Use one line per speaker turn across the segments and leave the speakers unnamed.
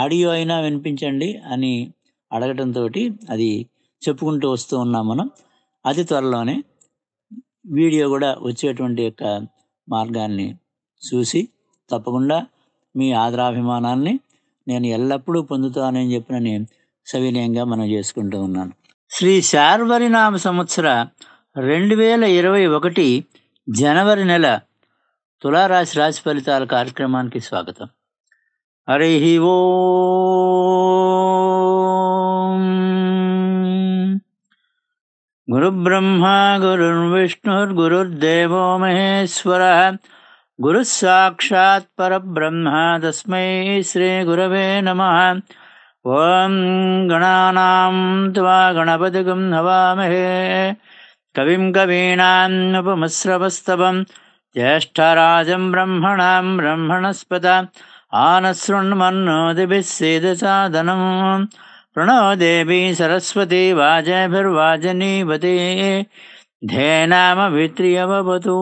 audio అయినా వినిపించండి అని అడగటంతో అది చెప్పుకుంటూ వస్తూ ఉన్నాం మనం అతి త్వరలోనే వీడియో కూడా వచ్చేటువంటి యొక్క మార్గాన్ని చూసి తప్పకుండా మీ ఆదరాభిమానాన్ని నేను ఎల్లప్పుడూ పొందుతానని నేను సవినయంగా మనం చేసుకుంటూ ఉన్నాను శ్రీ శార్వరినామ సంవత్సర రెండు వేల ఇరవై ఒకటి జనవరి నెల తులారాశి రాశి ఫలితాల కార్యక్రమానికి స్వాగతం हरिः वो गुरुब्रह्मा गुरुर्विष्णुर्गुरुर्देवो महेश्वरः परब्रह्म तस्मै श्रीगुरवे नमः ॐ गणानां त्वा गणपतिगुम् नवामहे कविम् कवीनामुपमस्रवस्तवम् ज्येष्ठराजं ब्रह्मणां ब्रह्मणस्पदा ఆనశృణ్మన్నోదిభిస్సేద సాధనం ప్రణోదేవి సరస్వతి వాజభిర్వాజనీపతి ధ్యేనామ విత్రియవతు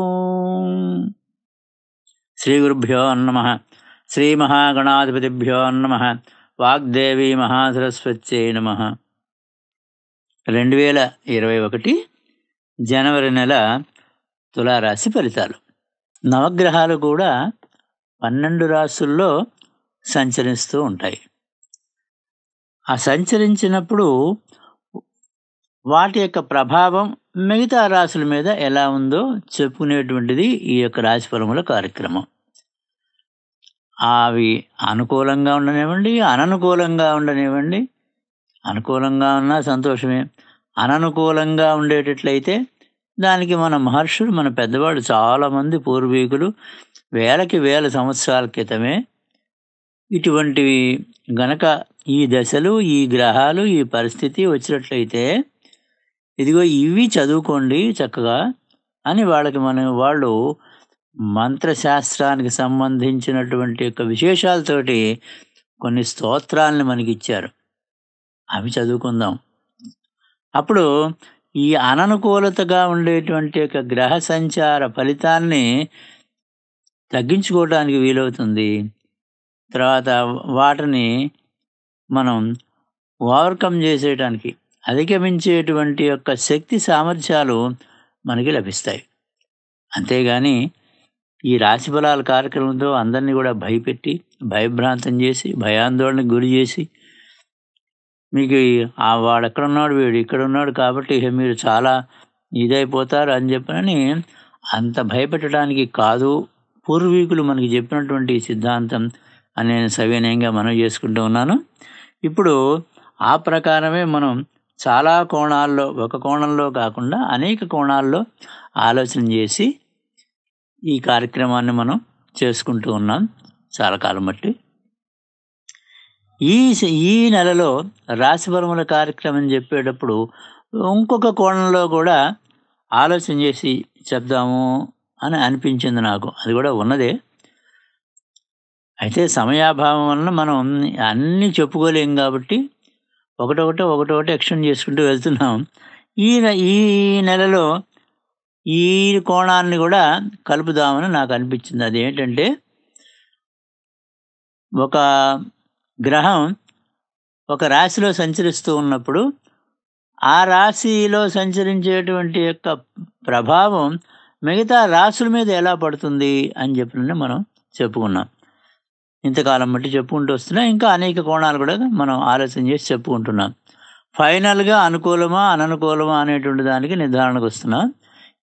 శ్రీగురుభ్యో గురుభ్యో నమ శ్రీ మహాగణాధిపతిభ్యో నమ వాగ్దేవి మహాసరస్వత్యై నమ రెండు వేల ఇరవై ఒకటి జనవరి నెల తులారాశి ఫలితాలు నవగ్రహాలు కూడా పన్నెండు రాసుల్లో సంచరిస్తూ ఉంటాయి ఆ సంచరించినప్పుడు వాటి యొక్క ప్రభావం మిగతా రాసుల మీద ఎలా ఉందో చెప్పుకునేటువంటిది ఈ యొక్క రాశిఫలముల కార్యక్రమం అవి అనుకూలంగా ఉండనివ్వండి అననుకూలంగా ఉండనివ్వండి అనుకూలంగా ఉన్నా సంతోషమే అననుకూలంగా ఉండేటట్లయితే దానికి మన మహర్షులు మన పెద్దవాడు చాలామంది పూర్వీకులు వేలకి వేల సంవత్సరాల క్రితమే ఇటువంటివి గనక ఈ దశలు ఈ గ్రహాలు ఈ పరిస్థితి వచ్చినట్లయితే ఇదిగో ఇవి చదువుకోండి చక్కగా అని వాళ్ళకి మనం వాళ్ళు మంత్రశాస్త్రానికి సంబంధించినటువంటి యొక్క విశేషాలతోటి కొన్ని స్తోత్రాలని మనకి ఇచ్చారు అవి చదువుకుందాం అప్పుడు ఈ అననుకూలతగా ఉండేటువంటి యొక్క గ్రహ సంచార ఫలితాన్ని తగ్గించుకోవడానికి వీలవుతుంది తర్వాత వాటిని మనం ఓవర్కమ్ చేసేయటానికి అధిగమించేటువంటి యొక్క శక్తి సామర్థ్యాలు మనకి లభిస్తాయి అంతేగాని ఈ రాశి ఫలాల కార్యక్రమంతో అందరినీ కూడా భయపెట్టి భయభ్రాంతం చేసి భయాందోళనకు గురి చేసి మీకు ఆ వాడు ఉన్నాడు వీడు ఇక్కడ ఉన్నాడు కాబట్టి మీరు చాలా ఇదైపోతారు అని చెప్పని అంత భయపెట్టడానికి కాదు పూర్వీకులు మనకి చెప్పినటువంటి సిద్ధాంతం అని నేను సవినయంగా మనం చేసుకుంటూ ఉన్నాను ఇప్పుడు ఆ ప్రకారమే మనం చాలా కోణాల్లో ఒక కోణంలో కాకుండా అనేక కోణాల్లో ఆలోచన చేసి ఈ కార్యక్రమాన్ని మనం చేసుకుంటూ ఉన్నాం చాలా కాలం బట్టి ఈ ఈ నెలలో రాశిపరముల కార్యక్రమం చెప్పేటప్పుడు ఇంకొక కోణంలో కూడా ఆలోచన చేసి చెప్దాము అని అనిపించింది నాకు అది కూడా ఉన్నదే అయితే సమయాభావం వలన మనం అన్నీ చెప్పుకోలేం కాబట్టి ఒకటొకటి ఒకటొకటి ఎక్స్టెండ్ చేసుకుంటూ వెళ్తున్నాం ఈ ఈ నెలలో ఈ కోణాన్ని కూడా కలుపుదామని నాకు అనిపించింది అది ఏంటంటే ఒక గ్రహం ఒక రాశిలో సంచరిస్తూ ఉన్నప్పుడు ఆ రాశిలో సంచరించేటువంటి యొక్క ప్రభావం మిగతా రాసుల మీద ఎలా పడుతుంది అని చెప్పిన మనం చెప్పుకున్నాం ఇంతకాలం బట్టి చెప్పుకుంటూ వస్తున్నాం ఇంకా అనేక కోణాలు కూడా మనం ఆలోచన చేసి చెప్పుకుంటున్నాం ఫైనల్గా అనుకూలమా అననుకూలమా అనేటువంటి దానికి నిర్ధారణకు వస్తున్నాం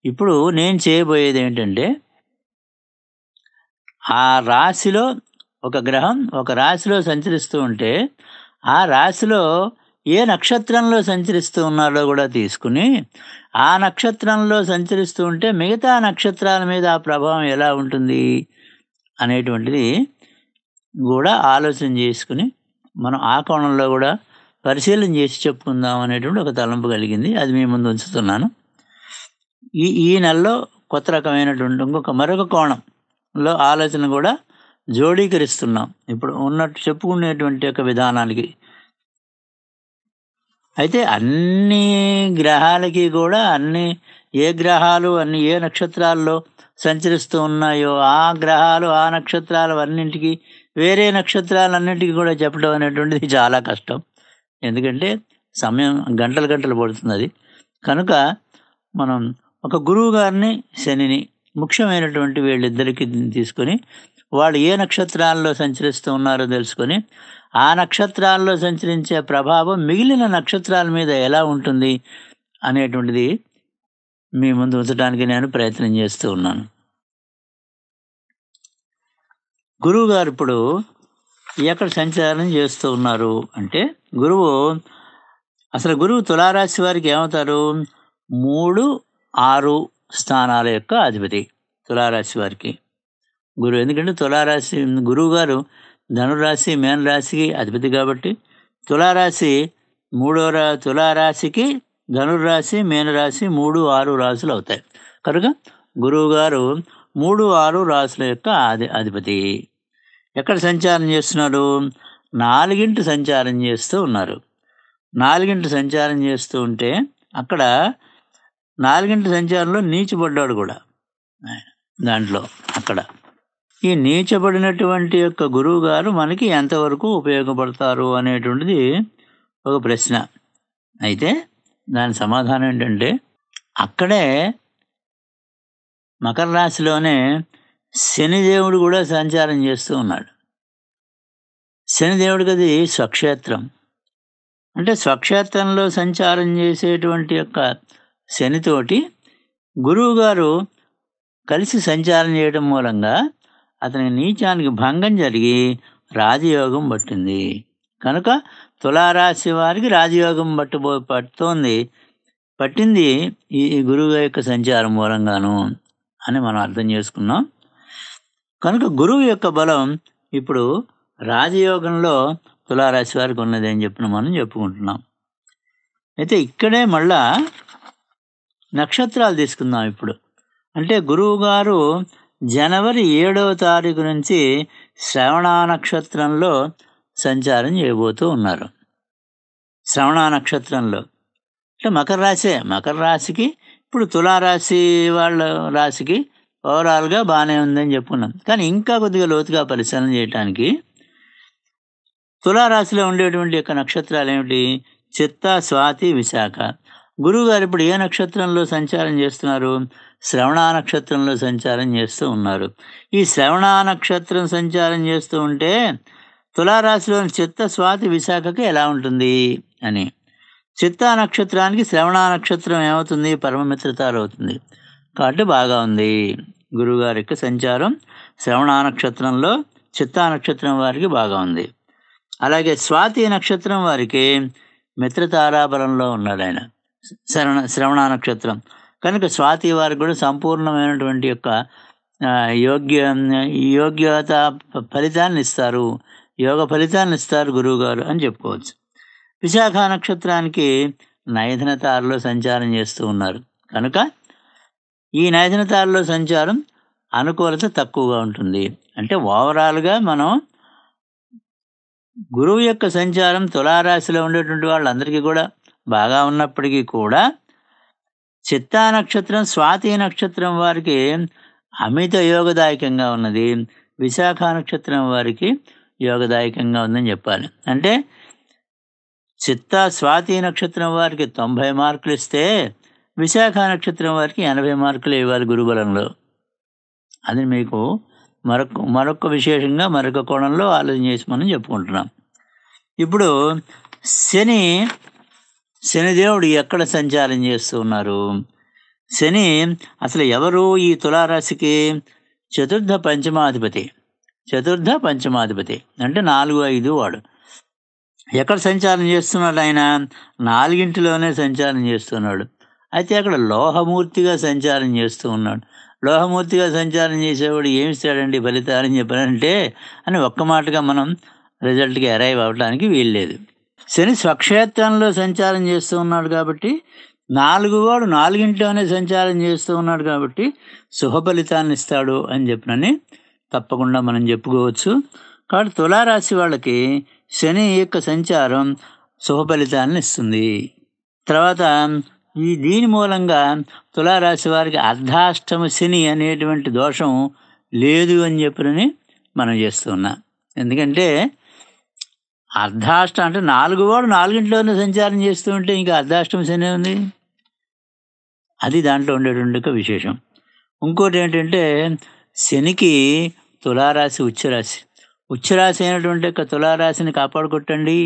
ఇప్పుడు నేను చేయబోయేది ఏంటంటే ఆ రాశిలో ఒక గ్రహం ఒక రాశిలో సంచరిస్తూ ఉంటే ఆ రాశిలో ఏ నక్షత్రంలో సంచరిస్తూ ఉన్నాడో కూడా తీసుకుని ఆ నక్షత్రంలో సంచరిస్తూ ఉంటే మిగతా నక్షత్రాల మీద ఆ ప్రభావం ఎలా ఉంటుంది అనేటువంటిది కూడా ఆలోచన చేసుకుని మనం ఆ కోణంలో కూడా పరిశీలన చేసి చెప్పుకుందాం అనేటువంటి ఒక తలంపు కలిగింది అది మీ ముందు ఉంచుతున్నాను ఈ ఈ నెలలో కొత్త రకమైనటువంటి ఇంకొక మరొక కోణంలో ఆలోచన కూడా జోడీకరిస్తున్నాం ఇప్పుడు ఉన్నట్టు చెప్పుకునేటువంటి యొక్క విధానానికి అయితే అన్ని గ్రహాలకి కూడా అన్ని ఏ గ్రహాలు అన్ని ఏ నక్షత్రాల్లో సంచరిస్తూ ఉన్నాయో ఆ గ్రహాలు ఆ నక్షత్రాలు అన్నింటికి వేరే నక్షత్రాలన్నింటికి కూడా చెప్పడం అనేటువంటిది చాలా కష్టం ఎందుకంటే సమయం గంటలు గంటలు పడుతుంది అది కనుక మనం ఒక గురువు గారిని శనిని ముఖ్యమైనటువంటి వీళ్ళిద్దరికి తీసుకొని వాళ్ళు ఏ నక్షత్రాల్లో సంచరిస్తూ ఉన్నారో తెలుసుకొని ఆ నక్షత్రాల్లో సంచరించే ప్రభావం మిగిలిన నక్షత్రాల మీద ఎలా ఉంటుంది అనేటువంటిది మీ ముందు ఉంచడానికి నేను ప్రయత్నం చేస్తూ ఉన్నాను గురువు గారు ఇప్పుడు ఎక్కడ సంచారం చేస్తూ ఉన్నారు అంటే గురువు అసలు గురువు తులారాశి వారికి ఏమవుతారు మూడు ఆరు స్థానాల యొక్క అధిపతి తులారాశి వారికి గురువు ఎందుకంటే తులారాశి గురువు గారు ధనురాశి మేన రాశికి అధిపతి కాబట్టి తులారాశి మూడో రా తులారాశికి ధనుర్రాశి మేనరాశి మూడు ఆరు రాశులు అవుతాయి కనుక గురువు గారు మూడు ఆరు రాశుల యొక్క అధి అధిపతి ఎక్కడ సంచారం చేస్తున్నారు నాలుగింటి సంచారం చేస్తూ ఉన్నారు నాలుగింటి సంచారం చేస్తూ ఉంటే అక్కడ నాలుగింటి సంచారంలో నీచిపడ్డాడు కూడా దాంట్లో అక్కడ ఈ నీచబడినటువంటి యొక్క గురువు గారు మనకి ఎంతవరకు ఉపయోగపడతారు అనేటువంటిది ఒక ప్రశ్న అయితే దాని సమాధానం ఏంటంటే అక్కడే మకర రాశిలోనే శనిదేవుడు కూడా సంచారం చేస్తూ ఉన్నాడు శనిదేవుడికి అది స్వక్షేత్రం అంటే స్వక్షేత్రంలో సంచారం చేసేటువంటి యొక్క శనితోటి గురువుగారు కలిసి సంచారం చేయడం మూలంగా అతని నీచానికి భంగం జరిగి రాజయోగం పట్టింది కనుక తులారాశి వారికి రాజయోగం పట్టుబో పట్టుతోంది పట్టింది ఈ గురువు యొక్క సంచారం మూలంగాను అని మనం అర్థం చేసుకున్నాం కనుక గురువు యొక్క బలం ఇప్పుడు రాజయోగంలో తులారాశి వారికి ఉన్నది అని చెప్పిన మనం చెప్పుకుంటున్నాం అయితే ఇక్కడే మళ్ళా నక్షత్రాలు తీసుకుందాం ఇప్పుడు అంటే గురువు గారు జనవరి ఏడవ తారీఖు నుంచి శ్రవణ నక్షత్రంలో సంచారం చేయబోతూ ఉన్నారు శ్రవణ నక్షత్రంలో అంటే మకర రాశే మకర రాశికి ఇప్పుడు తులారాశి వాళ్ళ రాశికి ఓవరాల్గా బాగానే ఉందని చెప్పుకున్నాం కానీ ఇంకా కొద్దిగా లోతుగా పరిశీలన చేయడానికి తులారాశిలో ఉండేటువంటి యొక్క నక్షత్రాలు ఏమిటి చిత్త స్వాతి విశాఖ గురువు గారు ఇప్పుడు ఏ నక్షత్రంలో సంచారం చేస్తున్నారు శ్రవణ నక్షత్రంలో సంచారం చేస్తూ ఉన్నారు ఈ శ్రవణ నక్షత్రం సంచారం చేస్తూ ఉంటే తులారాశిలోని చిత్త స్వాతి విశాఖకి ఎలా ఉంటుంది అని చిత్త నక్షత్రానికి శ్రవణ నక్షత్రం ఏమవుతుంది పరమమిత్రతారు అవుతుంది కాబట్టి బాగా ఉంది గురువుగారి యొక్క సంచారం శ్రవణ నక్షత్రంలో చిత్తా నక్షత్రం వారికి బాగా ఉంది అలాగే స్వాతి నక్షత్రం వారికి మిత్రతారాబలంలో ఉన్నాడు ఆయన శరణ శ్రవణ నక్షత్రం కనుక స్వాతి వారికి కూడా సంపూర్ణమైనటువంటి యొక్క యోగ్య యోగ్యత ఫలితాన్ని ఇస్తారు యోగ ఫలితాన్ని ఇస్తారు గురువుగారు అని చెప్పుకోవచ్చు విశాఖ నక్షత్రానికి నైధనతారులో సంచారం చేస్తూ ఉన్నారు కనుక ఈ నైధనతారులో సంచారం అనుకూలత తక్కువగా ఉంటుంది అంటే ఓవరాల్గా మనం గురువు యొక్క సంచారం తులారాశిలో ఉండేటువంటి వాళ్ళందరికీ కూడా బాగా ఉన్నప్పటికీ కూడా చిత్తా నక్షత్రం స్వాతి నక్షత్రం వారికి అమిత యోగదాయకంగా ఉన్నది విశాఖ నక్షత్రం వారికి యోగదాయకంగా ఉందని చెప్పాలి అంటే చిత్తా స్వాతి నక్షత్రం వారికి తొంభై మార్కులు ఇస్తే విశాఖ నక్షత్రం వారికి ఎనభై మార్కులు ఇవ్వాలి గురుబలంలో అది మీకు మరొక మరొక విశేషంగా మరొక కోణంలో ఆలోచన చేసి మనం చెప్పుకుంటున్నాం ఇప్పుడు శని శనిదేవుడు ఎక్కడ సంచారం చేస్తూ ఉన్నారు శని అసలు ఎవరు ఈ తులారాశికి చతుర్థ పంచమాధిపతి చతుర్థ పంచమాధిపతి అంటే నాలుగు ఐదు వాడు ఎక్కడ సంచారం చేస్తున్నాడు ఆయన నాలుగింటిలోనే సంచారం చేస్తున్నాడు అయితే అక్కడ లోహమూర్తిగా సంచారం చేస్తూ ఉన్నాడు లోహమూర్తిగా సంచారం చేసేవాడు ఏమిస్తాడండి ఫలితాలని చెప్పారంటే అని ఒక్క మాటగా మనం రిజల్ట్కి అరైవ్ అవ్వడానికి వీల్లేదు శని స్వక్షేత్రంలో సంచారం చేస్తూ ఉన్నాడు కాబట్టి నాలుగువాడు నాలుగింట్లోనే సంచారం చేస్తూ ఉన్నాడు కాబట్టి శుభ ఫలితాన్ని ఇస్తాడు అని చెప్పినని తప్పకుండా మనం చెప్పుకోవచ్చు కాబట్టి తులారాశి వాళ్ళకి శని యొక్క సంచారం శుభ ఇస్తుంది తర్వాత ఈ దీని మూలంగా తులారాశి వారికి అర్ధాష్టమ శని అనేటువంటి దోషం లేదు అని చెప్పినని మనం చేస్తున్నాం ఎందుకంటే అర్ధాష్టం అంటే నాలుగు వాడు నాలుగింట్లోనే సంచారం చేస్తూ ఉంటే ఇంకా అర్ధాష్టం శని ఉంది అది దాంట్లో ఉండేటువంటి విశేషం ఇంకోటి ఏంటంటే శనికి తులారాశి ఉచ్చరాశి ఉచ్చరాశి అయినటువంటి యొక్క తులారాశిని కాపాడుకొట్టండి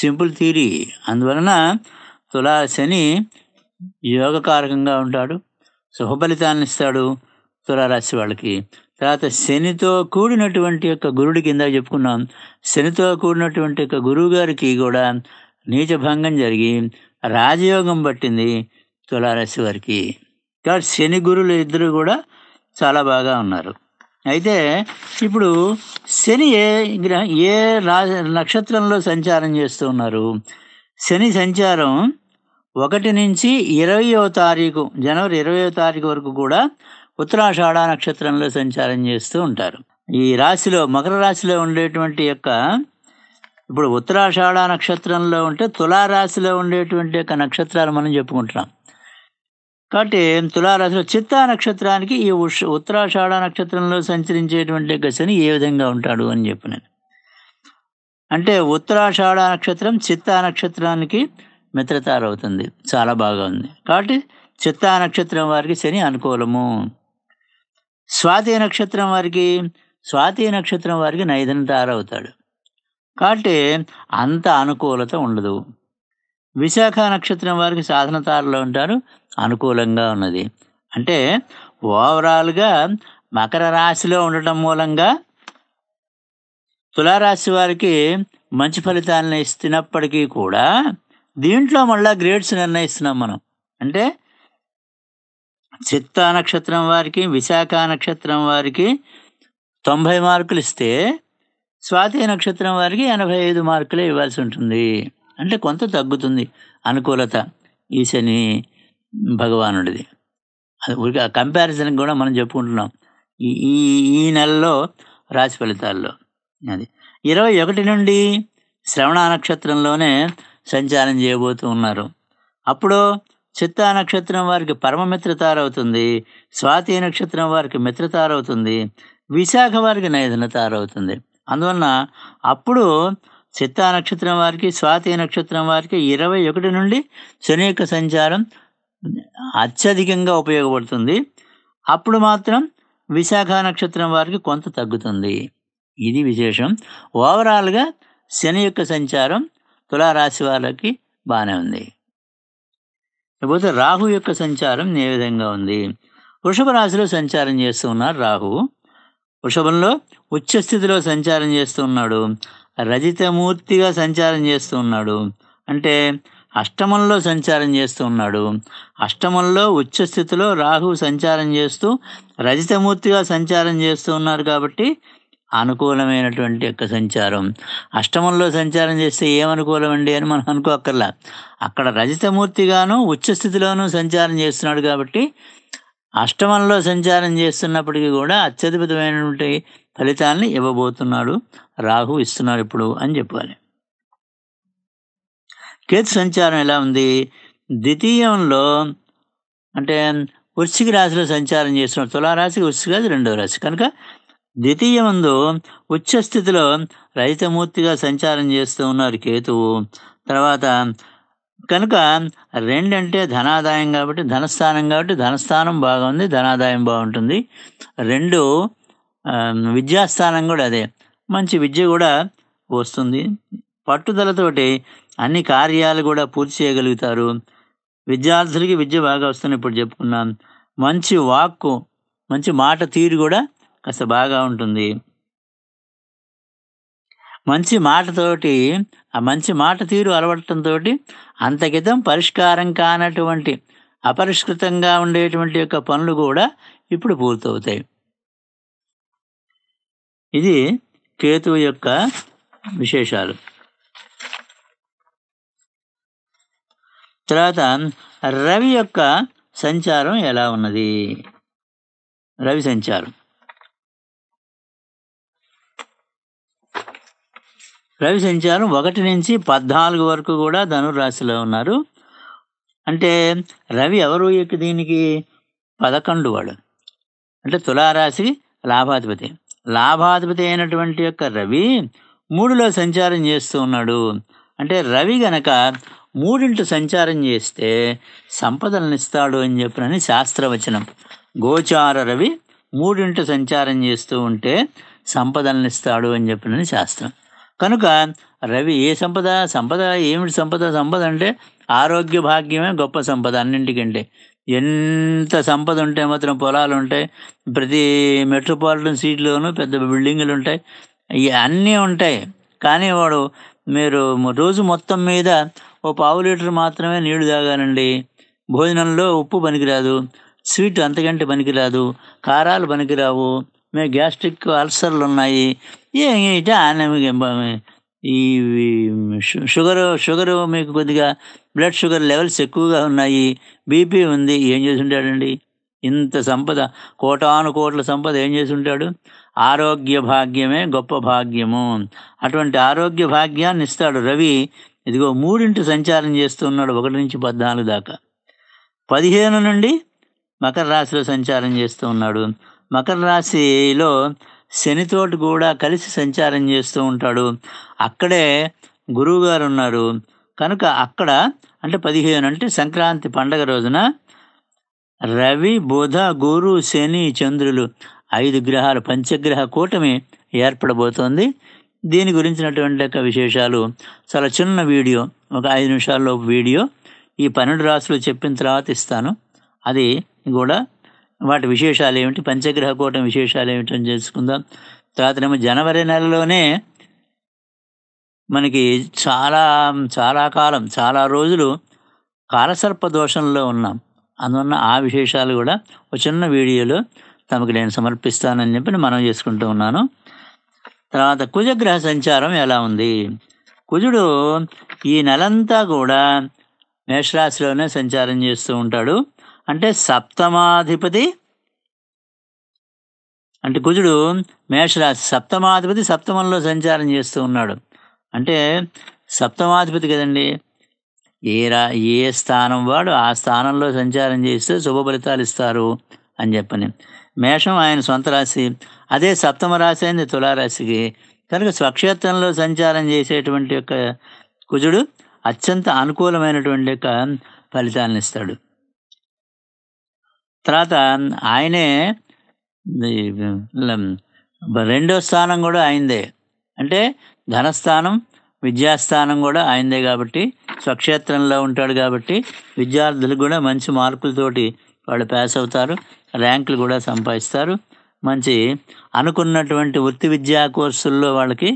సింపుల్ థీరీ అందువలన తులా శని యోగకారకంగా ఉంటాడు శుభ ఫలితాన్ని ఇస్తాడు తులారాశి వాళ్ళకి తర్వాత శనితో కూడినటువంటి యొక్క గురుడి కింద చెప్పుకున్నాం శనితో కూడినటువంటి యొక్క గురువు గారికి కూడా నీచభంగం జరిగి రాజయోగం పట్టింది తులారాశి వారికి కాబట్టి శని గురులు ఇద్దరు కూడా చాలా బాగా ఉన్నారు అయితే ఇప్పుడు శని ఏ గ్రహ ఏ రా నక్షత్రంలో సంచారం చేస్తూ ఉన్నారు శని సంచారం ఒకటి నుంచి ఇరవయో తారీఖు జనవరి ఇరవయో తారీఖు వరకు కూడా ఉత్తరాషాఢ నక్షత్రంలో సంచారం చేస్తూ ఉంటారు ఈ రాశిలో మకర రాశిలో ఉండేటువంటి యొక్క ఇప్పుడు ఉత్తరాషాఢ నక్షత్రంలో ఉంటే తులారాశిలో ఉండేటువంటి యొక్క నక్షత్రాలు మనం చెప్పుకుంటున్నాం కాబట్టి తులారాశిలో చిత్తా నక్షత్రానికి ఈ ఉష్ ఉత్తరాషాఢ నక్షత్రంలో సంచరించేటువంటి యొక్క శని ఏ విధంగా ఉంటాడు అని నేను అంటే ఉత్తరాషాఢ నక్షత్రం చిత్తా నక్షత్రానికి మిత్రతారవుతుంది చాలా బాగా ఉంది కాబట్టి చిత్తా నక్షత్రం వారికి శని అనుకూలము స్వాతి నక్షత్రం వారికి స్వాతి నక్షత్రం వారికి నైదనదార అవుతాడు కాబట్టి అంత అనుకూలత ఉండదు విశాఖ నక్షత్రం వారికి సాధనతారలో ఉంటారు అనుకూలంగా ఉన్నది అంటే ఓవరాల్గా మకర రాశిలో ఉండటం మూలంగా తులారాశి వారికి మంచి ఫలితాలను ఇస్తున్నప్పటికీ కూడా దీంట్లో మళ్ళీ గ్రేడ్స్ నిర్ణయిస్తున్నాం మనం అంటే చిత్తా నక్షత్రం వారికి విశాఖ నక్షత్రం వారికి తొంభై మార్కులు ఇస్తే స్వాతి నక్షత్రం వారికి ఎనభై ఐదు మార్కులే ఇవ్వాల్సి ఉంటుంది అంటే కొంత తగ్గుతుంది అనుకూలత ఈ శని భగవానుడిది ఊరికి ఆ కంపారిజన్ కూడా మనం చెప్పుకుంటున్నాం ఈ ఈ నెలలో రాశి ఫలితాల్లో అది ఇరవై ఒకటి నుండి శ్రవణ నక్షత్రంలోనే సంచారం చేయబోతూ ఉన్నారు అప్పుడు చిత్తా నక్షత్రం వారికి పరమ తారవుతుంది స్వాతి నక్షత్రం వారికి మిత్రతారవుతుంది విశాఖ వారికి నైదన తారవుతుంది అందువలన అప్పుడు చిత్తా నక్షత్రం వారికి స్వాతి నక్షత్రం వారికి ఇరవై ఒకటి నుండి శని యొక్క సంచారం అత్యధికంగా ఉపయోగపడుతుంది అప్పుడు మాత్రం విశాఖ నక్షత్రం వారికి కొంత తగ్గుతుంది ఇది విశేషం ఓవరాల్గా శని యొక్క సంచారం తులారాశి వాళ్ళకి బాగానే ఉంది లేకపోతే రాహు యొక్క సంచారం ఏ విధంగా ఉంది వృషభ రాశిలో సంచారం చేస్తూ ఉన్నారు రాహు వృషభంలో స్థితిలో సంచారం చేస్తూ ఉన్నాడు రజితమూర్తిగా సంచారం చేస్తూ ఉన్నాడు అంటే అష్టమంలో సంచారం చేస్తూ ఉన్నాడు అష్టమంలో స్థితిలో రాహు సంచారం చేస్తూ రజితమూర్తిగా సంచారం చేస్తూ ఉన్నారు కాబట్టి అనుకూలమైనటువంటి యొక్క సంచారం అష్టమంలో సంచారం చేస్తే ఏమనుకూలం అండి అని మనం అనుకోకర్లా అక్కడ రజతమూర్తిగాను ఉచ్చస్థితిలోనూ సంచారం చేస్తున్నాడు కాబట్టి అష్టమంలో సంచారం చేస్తున్నప్పటికీ కూడా అత్యద్భుతమైనటువంటి ఫలితాన్ని ఇవ్వబోతున్నాడు రాహు ఇస్తున్నాడు ఇప్పుడు అని చెప్పాలి కేతు సంచారం ఎలా ఉంది ద్వితీయంలో అంటే వృశ్చిక రాశిలో సంచారం చేస్తున్నాడు తులారాశికి వృశ్చిక రాశి రెండవ రాశి కనుక ద్వితీయమందు ఉచ్చస్థితిలో రహితమూర్తిగా సంచారం చేస్తూ ఉన్నారు కేతువు తర్వాత కనుక రెండంటే ధనాదాయం కాబట్టి ధనస్థానం కాబట్టి ధనస్థానం బాగుంది ధనాదాయం బాగుంటుంది రెండు విద్యాస్థానం కూడా అదే మంచి విద్య కూడా వస్తుంది పట్టుదలతోటి అన్ని కార్యాలు కూడా పూర్తి చేయగలుగుతారు విద్యార్థులకి విద్య బాగా వస్తుంది ఇప్పుడు చెప్పుకున్నాం మంచి వాక్కు మంచి మాట తీరు కూడా కాస్త బాగా ఉంటుంది మంచి మాటతోటి ఆ మంచి మాట తీరు అలవడటంతో అంతకితం పరిష్కారం కానటువంటి అపరిష్కృతంగా ఉండేటువంటి యొక్క పనులు కూడా ఇప్పుడు పూర్తవుతాయి ఇది కేతువు యొక్క విశేషాలు తర్వాత రవి యొక్క సంచారం ఎలా ఉన్నది రవి సంచారం రవి సంచారం ఒకటి నుంచి పద్నాలుగు వరకు కూడా ధనురాశిలో ఉన్నారు అంటే రవి ఎవరు దీనికి పదకొండు వాడు అంటే తులారాశి లాభాధిపతి లాభాధిపతి అయినటువంటి యొక్క రవి మూడులో సంచారం చేస్తూ ఉన్నాడు అంటే రవి గనక మూడింటి సంచారం చేస్తే సంపదలను ఇస్తాడు అని చెప్పినని శాస్త్రవచనం గోచార రవి మూడింటి సంచారం చేస్తూ ఉంటే సంపదలను ఇస్తాడు అని చెప్పినని శాస్త్రం కనుక రవి ఏ సంపద సంపద ఏమిటి సంపద సంపద అంటే ఆరోగ్య భాగ్యమే గొప్ప సంపద అన్నింటికంటే ఎంత సంపద ఉంటే మాత్రం పొలాలు ఉంటాయి ప్రతి మెట్రోపాలిటన్ సిటీలోనూ పెద్ద బిల్డింగులు ఉంటాయి అన్నీ ఉంటాయి కానీ వాడు మీరు రోజు మొత్తం మీద ఓ పావు లీటర్ మాత్రమే నీళ్లు తాగాలండి భోజనంలో ఉప్పు పనికిరాదు స్వీట్ అంతకంటే పనికిరాదు కారాలు పనికిరావు మీ గ్యాస్ట్రిక్ అల్సర్లు ఉన్నాయి ఇట ఈ షుగరు షుగరు మీకు కొద్దిగా బ్లడ్ షుగర్ లెవెల్స్ ఎక్కువగా ఉన్నాయి బీపీ ఉంది ఏం చేసి ఉంటాడండి ఇంత సంపద కోటాను కోట్ల సంపద ఏం చేసి ఉంటాడు ఆరోగ్య భాగ్యమే గొప్ప భాగ్యము అటువంటి ఆరోగ్య భాగ్యాన్ని ఇస్తాడు రవి ఇదిగో మూడింటి సంచారం చేస్తున్నాడు ఒకటి నుంచి పద్నాలుగు దాకా పదిహేను నుండి మకర రాశిలో సంచారం చేస్తూ ఉన్నాడు మకర రాశిలో శనితోటి కూడా కలిసి సంచారం చేస్తూ ఉంటాడు అక్కడే గురువు గారు ఉన్నారు కనుక అక్కడ అంటే పదిహేను అంటే సంక్రాంతి పండగ రోజున రవి బుధ గురు శని చంద్రులు ఐదు గ్రహాలు పంచగ్రహ కూటమి ఏర్పడబోతోంది దీని గురించినటువంటి యొక్క విశేషాలు చాలా చిన్న వీడియో ఒక ఐదు నిమిషాల్లో వీడియో ఈ పన్నెండు రాసులు చెప్పిన తర్వాత ఇస్తాను అది కూడా వాటి విశేషాలు ఏమిటి పంచగ్రహ కూటమి విశేషాలు ఏమిటని చేసుకుందాం తర్వాతనేమో జనవరి నెలలోనే మనకి చాలా చాలా కాలం చాలా రోజులు కాలసర్ప దోషంలో ఉన్నాం అందువలన ఆ విశేషాలు కూడా ఒక చిన్న వీడియోలో తమకు నేను సమర్పిస్తానని చెప్పి మనం చేసుకుంటూ ఉన్నాను తర్వాత కుజగ్రహ సంచారం ఎలా ఉంది కుజుడు ఈ నెలంతా కూడా మేషరాశిలోనే సంచారం చేస్తూ ఉంటాడు అంటే సప్తమాధిపతి అంటే కుజుడు మేషరాశి సప్తమాధిపతి సప్తమంలో సంచారం చేస్తూ ఉన్నాడు అంటే సప్తమాధిపతి కదండి ఏ రా ఏ స్థానం వాడు ఆ స్థానంలో సంచారం చేస్తే శుభ ఫలితాలు ఇస్తారు అని చెప్పని మేషం ఆయన సొంత రాశి అదే సప్తమ రాశి అయింది తులారాశికి కనుక స్వక్షేత్రంలో సంచారం చేసేటువంటి యొక్క కుజుడు అత్యంత అనుకూలమైనటువంటి యొక్క ఫలితాలను ఇస్తాడు తర్వాత ఆయనే రెండో స్థానం కూడా ఆయనదే అంటే ధనస్థానం విద్యాస్థానం కూడా ఆయనదే కాబట్టి స్వక్షేత్రంలో ఉంటాడు కాబట్టి విద్యార్థులు కూడా మంచి మార్కులతోటి వాళ్ళు పాస్ అవుతారు ర్యాంకులు కూడా సంపాదిస్తారు మంచి అనుకున్నటువంటి వృత్తి విద్యా కోర్సుల్లో వాళ్ళకి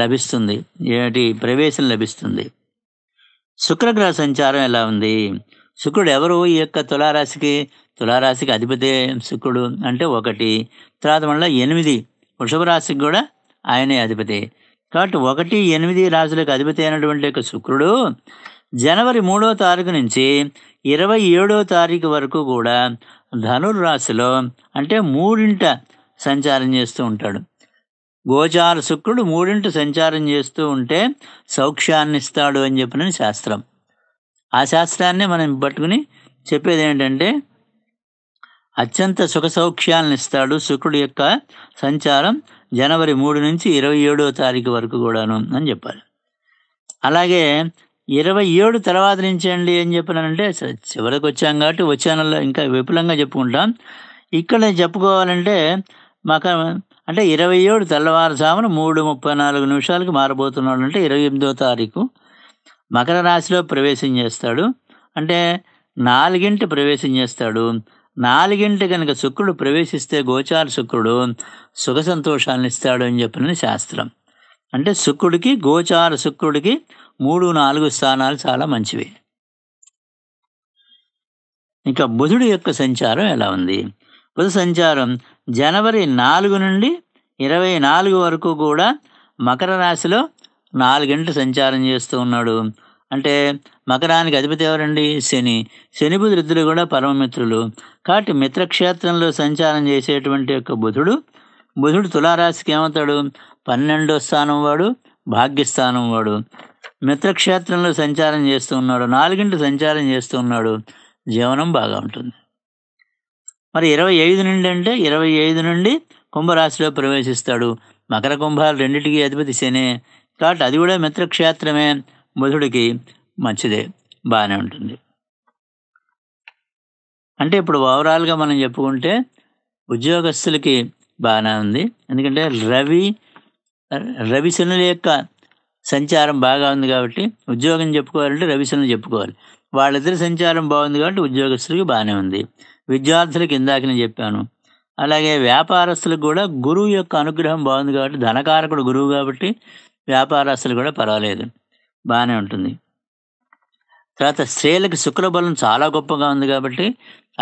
లభిస్తుంది ఏమిటి ప్రవేశం లభిస్తుంది శుక్రగ్రహ సంచారం ఎలా ఉంది శుక్రుడు ఎవరు ఈ యొక్క తులారాశికి తులారాశికి అధిపతి శుక్రుడు అంటే ఒకటి తర్వాత మళ్ళీ ఎనిమిది వృషభ రాశికి కూడా ఆయనే అధిపతి కాబట్టి ఒకటి ఎనిమిది రాశులకు అధిపతి అయినటువంటి యొక్క శుక్రుడు జనవరి మూడో తారీఖు నుంచి ఇరవై ఏడో తారీఖు వరకు కూడా ధనుర్రాశిలో అంటే మూడింట సంచారం చేస్తూ ఉంటాడు గోచార శుక్రుడు మూడింట సంచారం చేస్తూ ఉంటే సౌఖ్యాన్ని ఇస్తాడు అని చెప్పిన శాస్త్రం ఆ శాస్త్రాన్ని మనం పట్టుకుని చెప్పేది ఏంటంటే అత్యంత సుఖ సౌఖ్యాలను ఇస్తాడు శుక్రుడు యొక్క సంచారం జనవరి మూడు నుంచి ఇరవై ఏడో తారీఖు వరకు కూడాను అని చెప్పాలి అలాగే ఇరవై ఏడు తర్వాత నుంచి అండి ఏం చెప్పానంటే చివరికి వచ్చాం కాబట్టి వచ్చానల్లో ఇంకా విపులంగా చెప్పుకుంటాం ఇక్కడ చెప్పుకోవాలంటే మాకు అంటే ఇరవై ఏడు తెల్లవారుజామున మూడు ముప్పై నాలుగు నిమిషాలకు మారబోతున్నాడు అంటే ఇరవై ఎనిమిదో తారీఖు మకర రాశిలో ప్రవేశం చేస్తాడు అంటే నాలుగింటి ప్రవేశం చేస్తాడు నాలుగింటి కనుక శుక్రుడు ప్రవేశిస్తే గోచార శుక్రుడు సుఖ సంతోషాలను ఇస్తాడు అని చెప్పిన శాస్త్రం అంటే శుక్రుడికి గోచార శుక్రుడికి మూడు నాలుగు స్థానాలు చాలా మంచివి ఇంకా బుధుడి యొక్క సంచారం ఎలా ఉంది బుధ సంచారం జనవరి నాలుగు నుండి ఇరవై నాలుగు వరకు కూడా మకర రాశిలో నాలుగింట్లు సంచారం చేస్తూ ఉన్నాడు అంటే మకరానికి అధిపతి ఎవరండి శని శని బుధులు కూడా పరమమిత్రులు కాబట్టి మిత్రక్షేత్రంలో సంచారం చేసేటువంటి యొక్క బుధుడు బుధుడు తులారాశికి ఏమవుతాడు పన్నెండో స్థానం వాడు భాగ్యస్థానం వాడు మిత్రక్షేత్రంలో సంచారం చేస్తూ ఉన్నాడు నాలుగింటి సంచారం చేస్తూ ఉన్నాడు జీవనం బాగా ఉంటుంది మరి ఇరవై ఐదు నుండి అంటే ఇరవై ఐదు నుండి కుంభరాశిలో ప్రవేశిస్తాడు మకర కుంభాలు రెండింటికి అధిపతి శని కాబట్టి అది కూడా మిత్రక్షేత్రమే బుధుడికి మంచిదే బాగానే ఉంటుంది అంటే ఇప్పుడు ఓవరాల్గా మనం చెప్పుకుంటే ఉద్యోగస్తులకి బాగానే ఉంది ఎందుకంటే రవి రవి శనుల యొక్క సంచారం బాగా ఉంది కాబట్టి ఉద్యోగం చెప్పుకోవాలంటే రవి శనులు చెప్పుకోవాలి వాళ్ళిద్దరి సంచారం బాగుంది కాబట్టి ఉద్యోగస్తులకి బాగానే ఉంది విద్యార్థులకు ఇందాక నేను చెప్పాను అలాగే వ్యాపారస్తులకు కూడా గురువు యొక్క అనుగ్రహం బాగుంది కాబట్టి ధనకారకుడు గురువు కాబట్టి వ్యాపారస్తులు కూడా పర్వాలేదు బాగానే ఉంటుంది తర్వాత స్త్రీలకు శుక్రబలం చాలా గొప్పగా ఉంది కాబట్టి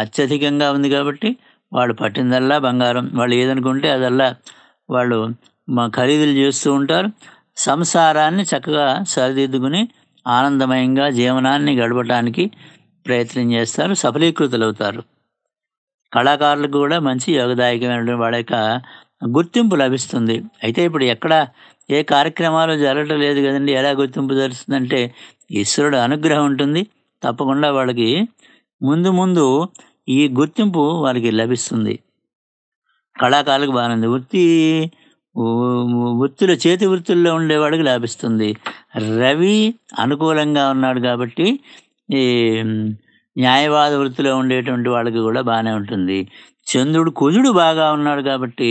అత్యధికంగా ఉంది కాబట్టి వాళ్ళు పట్టిందల్లా బంగారం వాళ్ళు ఏదనుకుంటే అదల్లా వాళ్ళు మా ఖరీదులు చేస్తూ ఉంటారు సంసారాన్ని చక్కగా సరిదిద్దుకుని ఆనందమయంగా జీవనాన్ని గడపడానికి ప్రయత్నం చేస్తారు సఫలీకృతులవుతారు కళాకారులకు కూడా మంచి యోగదాయకమైన వాళ్ళ యొక్క గుర్తింపు లభిస్తుంది అయితే ఇప్పుడు ఎక్కడ ఏ కార్యక్రమాలు జరగటం లేదు కదండి ఎలా గుర్తింపు జరుగుతుందంటే ఈశ్వరుడు అనుగ్రహం ఉంటుంది తప్పకుండా వాళ్ళకి ముందు ముందు ఈ గుర్తింపు వాళ్ళకి లభిస్తుంది కళాకారులకు బాగానే వృత్తి వృత్తుల చేతి వృత్తుల్లో ఉండేవాడికి లాభిస్తుంది రవి అనుకూలంగా ఉన్నాడు కాబట్టి ఈ న్యాయవాద వృత్తిలో ఉండేటువంటి వాళ్ళకి కూడా బాగానే ఉంటుంది చంద్రుడు కుజుడు బాగా ఉన్నాడు కాబట్టి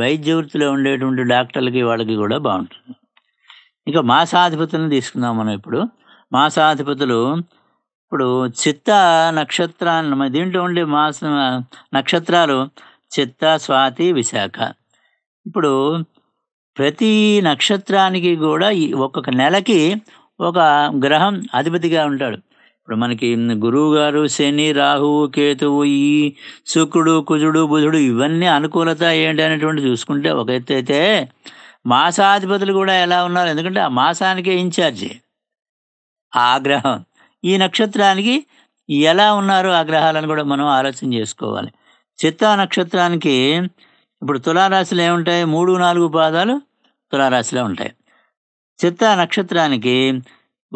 వైద్య వృత్తిలో ఉండేటువంటి డాక్టర్లకి వాళ్ళకి కూడా బాగుంటుంది ఇంకా మాసాధిపతులను తీసుకుందాం మనం ఇప్పుడు మాసాధిపతులు ఇప్పుడు చిత్త నక్షత్రాన్ని దీంట్లో ఉండే మాస నక్షత్రాలు చిత్త స్వాతి విశాఖ ఇప్పుడు ప్రతి నక్షత్రానికి కూడా ఒక్కొక్క నెలకి ఒక గ్రహం అధిపతిగా ఉంటాడు ఇప్పుడు మనకి గురువు గారు శని రాహువు కేతువు ఈ శుక్రుడు కుజుడు బుధుడు ఇవన్నీ అనుకూలత ఏంటి అనేటువంటి చూసుకుంటే ఒక ఎత్తు అయితే మాసాధిపతులు కూడా ఎలా ఉన్నారు ఎందుకంటే ఆ మాసానికే ఇన్ఛార్జి ఆ ఆగ్రహం ఈ నక్షత్రానికి ఎలా ఉన్నారు ఆ గ్రహాలను కూడా మనం ఆలోచన చేసుకోవాలి చిత్తా నక్షత్రానికి ఇప్పుడు తులారాశులు ఏముంటాయి మూడు నాలుగు పాదాలు తులారాశిలో ఉంటాయి చిత్తా నక్షత్రానికి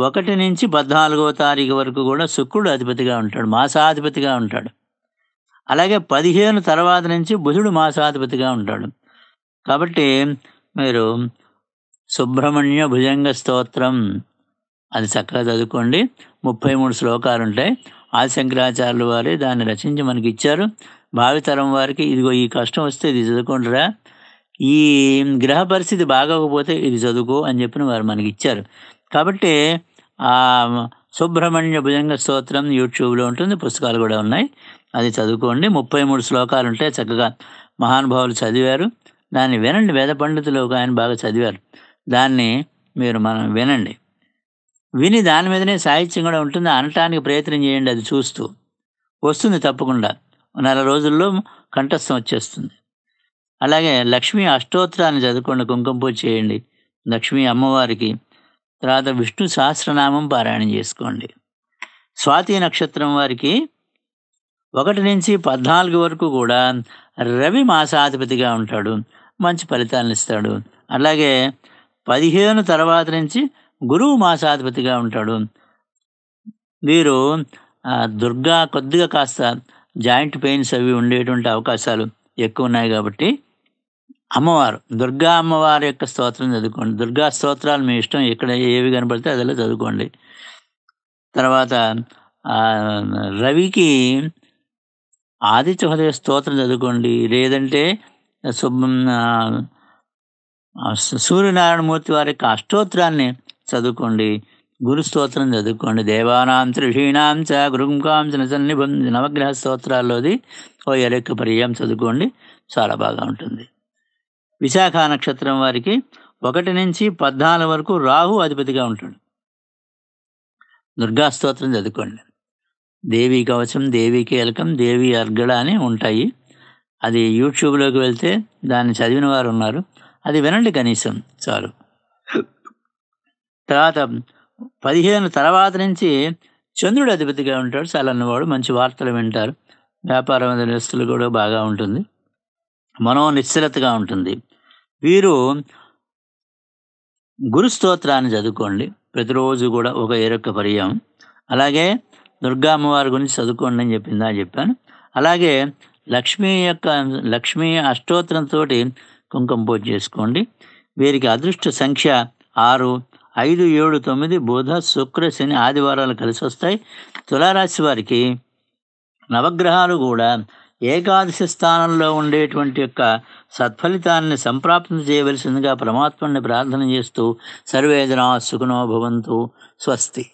ఒకటి నుంచి పద్నాలుగవ తారీఖు వరకు కూడా శుక్రుడు అధిపతిగా ఉంటాడు మాసాధిపతిగా ఉంటాడు అలాగే పదిహేను తర్వాత నుంచి బుధుడు మాసాధిపతిగా ఉంటాడు కాబట్టి మీరు సుబ్రహ్మణ్య భుజంగ స్తోత్రం అది చక్కగా చదువుకోండి ముప్పై మూడు శ్లోకాలు ఉంటాయి ఆది శంకరాచార్యులు వారి దాన్ని రచించి మనకి ఇచ్చారు భావితరం వారికి ఇదిగో ఈ కష్టం వస్తే ఇది చదువుకుంటారా ఈ గ్రహ పరిస్థితి బాగోకపోతే ఇది చదువుకో అని చెప్పిన వారు మనకి ఇచ్చారు కాబట్టి సుబ్రహ్మణ్య భుజంగ స్తోత్రం యూట్యూబ్లో ఉంటుంది పుస్తకాలు కూడా ఉన్నాయి అది చదువుకోండి ముప్పై మూడు శ్లోకాలు ఉంటాయి చక్కగా మహానుభావులు చదివారు దాన్ని వినండి వేద పండితులు ఒక ఆయన బాగా చదివారు దాన్ని మీరు మనం వినండి విని దాని మీదనే సాహిత్యం కూడా ఉంటుంది అనటానికి ప్రయత్నం చేయండి అది చూస్తూ వస్తుంది తప్పకుండా నెల రోజుల్లో కంఠస్థం వచ్చేస్తుంది అలాగే లక్ష్మీ అష్టోత్తరాన్ని చదువుకోండి కుంకుమ పూజ చేయండి లక్ష్మీ అమ్మవారికి తర్వాత విష్ణు సహస్రనామం పారాయణం చేసుకోండి స్వాతి నక్షత్రం వారికి ఒకటి నుంచి పద్నాలుగు వరకు కూడా రవి మాసాధిపతిగా ఉంటాడు మంచి ఫలితాలను ఇస్తాడు అలాగే పదిహేను తర్వాత నుంచి గురువు మాసాధిపతిగా ఉంటాడు వీరు దుర్గా కొద్దిగా కాస్త జాయింట్ పెయిన్స్ అవి ఉండేటువంటి అవకాశాలు ఎక్కువ ఉన్నాయి కాబట్టి అమ్మవారు దుర్గా అమ్మవారి యొక్క స్తోత్రం చదువుకోండి దుర్గా స్తోత్రాలు మీ ఇష్టం ఇక్కడ ఏవి కనపడితే అదేలా చదువుకోండి తర్వాత రవికి ఆదిత్య హృదయ స్తోత్రం చదువుకోండి లేదంటే సూర్యనారాయణమూర్తి వారి యొక్క అష్టోత్రాన్ని చదువుకోండి గురు స్తోత్రం చదువుకోండి దేవానాం త్రిషీణాం చ గురుంకాం సన్నిభం నవగ్రహ స్తోత్రాల్లోది ఓ ఎలక్క పర్యాం చదువుకోండి చాలా బాగా ఉంటుంది విశాఖ నక్షత్రం వారికి ఒకటి నుంచి పద్నాలుగు వరకు రాహు అధిపతిగా ఉంటాడు దుర్గా స్తోత్రం చదువుకోండి దేవీ కవచం దేవీ కీలకం దేవీ అర్గడ అని ఉంటాయి అది యూట్యూబ్లోకి వెళ్తే దాన్ని చదివిన వారు ఉన్నారు అది వినండి కనీసం చాలు తర్వాత పదిహేను తర్వాత నుంచి చంద్రుడు అధిపతిగా ఉంటాడు చాలా అన్నవాడు మంచి వార్తలు వింటారు వ్యాపారం వస్తువులు కూడా బాగా ఉంటుంది మనో నిశ్చలతగా ఉంటుంది వీరు గురు స్తోత్రాన్ని చదువుకోండి ప్రతిరోజు కూడా ఒక ఏరొక్క పర్యాయం అలాగే దుర్గా అమ్మవారి గురించి చదువుకోండి అని చెప్పిందా చెప్పాను అలాగే లక్ష్మి యొక్క లక్ష్మీ అష్టోత్తరంతో కుంకుమ పూజ చేసుకోండి వీరికి అదృష్ట సంఖ్య ఆరు ఐదు ఏడు తొమ్మిది బుధ శుక్ర శని ఆదివారాలు కలిసి వస్తాయి తులారాశి వారికి నవగ్రహాలు కూడా ఏకాదశి స్థానంలో ఉండేటువంటి యొక్క సత్ఫలితాన్ని సంప్రాప్తం చేయవలసిందిగా పరమాత్మని ప్రార్థన చేస్తూ సర్వేదనా సుఖనోభవంతు భవంతు స్వస్తి